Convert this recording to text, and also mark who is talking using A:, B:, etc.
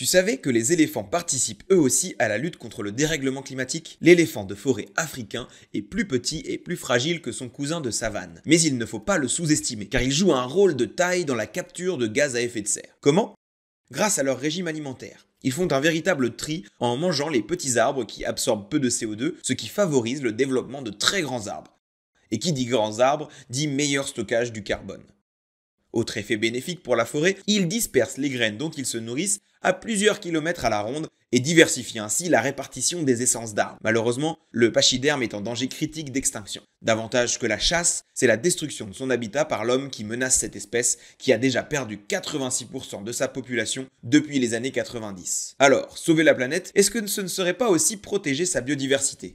A: Tu savais que les éléphants participent eux aussi à la lutte contre le dérèglement climatique L'éléphant de forêt africain est plus petit et plus fragile que son cousin de savane. Mais il ne faut pas le sous-estimer, car il joue un rôle de taille dans la capture de gaz à effet de serre. Comment Grâce à leur régime alimentaire. Ils font un véritable tri en mangeant les petits arbres qui absorbent peu de CO2, ce qui favorise le développement de très grands arbres. Et qui dit grands arbres dit meilleur stockage du carbone. Autre effet bénéfique pour la forêt, il disperse les graines dont ils se nourrissent à plusieurs kilomètres à la ronde et diversifie ainsi la répartition des essences d'arbres. Malheureusement, le pachyderme est en danger critique d'extinction. Davantage que la chasse, c'est la destruction de son habitat par l'homme qui menace cette espèce qui a déjà perdu 86% de sa population depuis les années 90. Alors, sauver la planète, est-ce que ce ne serait pas aussi protéger sa biodiversité